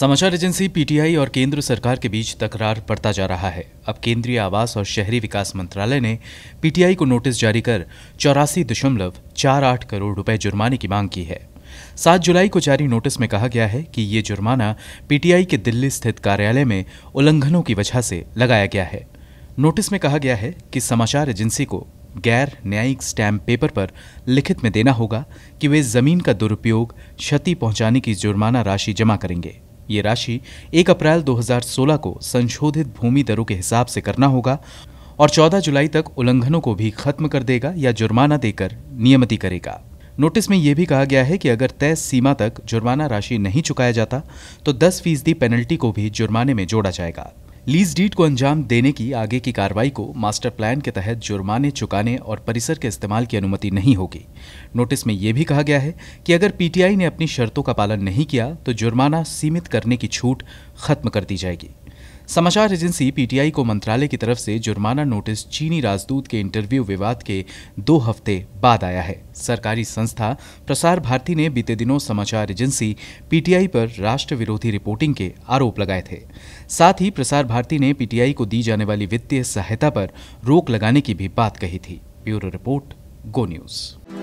समाचार agency PTI और केंद्र सरकार के बीच तकरार बढ़ता जा रहा है अब केंद्रीय आवास और शहरी विकास मंत्रालय ने पीटीआई को नोटिस जारी कर चौरासी दशमलव चार आठ करोड़ रुपए जुर्माने की मांग की है सात जुलाई को जारी नोटिस में कहा गया है कि ये जुर्माना पीटीआई के दिल्ली स्थित कार्यालय में उल्लंघनों की वजह से लगाया गया है नोटिस में कहा गया है कि समाचार एजेंसी को गैर न्यायिक स्टैम्प पेपर पर लिखित में देना होगा कि वे जमीन का दुरुपयोग क्षति पहुंचाने की जुर्माना राशि जमा करेंगे ये राशि 1 अप्रैल 2016 को संशोधित भूमि दरों के हिसाब से करना होगा और 14 जुलाई तक उल्लंघनों को भी खत्म कर देगा या जुर्माना देकर नियमित करेगा नोटिस में यह भी कहा गया है कि अगर तय सीमा तक जुर्माना राशि नहीं चुकाया जाता तो दस फीसदी पेनल्टी को भी जुर्माने में जोड़ा जाएगा लीज डीड को अंजाम देने की आगे की कार्रवाई को मास्टर प्लान के तहत जुर्माने चुकाने और परिसर के इस्तेमाल की अनुमति नहीं होगी नोटिस में यह भी कहा गया है कि अगर पीटीआई ने अपनी शर्तों का पालन नहीं किया तो जुर्माना सीमित करने की छूट खत्म कर दी जाएगी समाचार एजेंसी पीटीआई को मंत्रालय की तरफ से जुर्माना नोटिस चीनी राजदूत के इंटरव्यू विवाद के दो हफ्ते बाद आया है सरकारी संस्था प्रसार भारती ने बीते दिनों समाचार एजेंसी पीटीआई पर राष्ट्र विरोधी रिपोर्टिंग के आरोप लगाए थे साथ ही प्रसार भारती ने पीटीआई को दी जाने वाली वित्तीय सहायता पर रोक लगाने की भी बात कही थी ब्यूरो रिपोर्ट गो न्यूज़